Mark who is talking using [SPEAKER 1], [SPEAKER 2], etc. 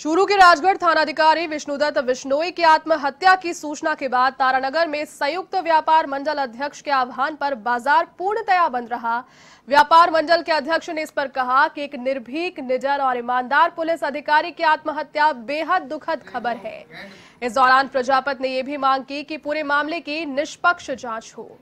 [SPEAKER 1] चूरू के राजगढ़ थानाधिकारी विष्णुदत्त विश्नोई की आत्महत्या की सूचना के बाद तारानगर में संयुक्त व्यापार मंडल अध्यक्ष के आह्वान पर बाजार पूर्णतया बंद रहा व्यापार मंडल के अध्यक्ष ने इस पर कहा कि एक निर्भीक निजर और ईमानदार पुलिस अधिकारी की आत्महत्या बेहद दुखद खबर है इस दौरान प्रजापत ने यह भी मांग की कि पूरे मामले की निष्पक्ष जांच हो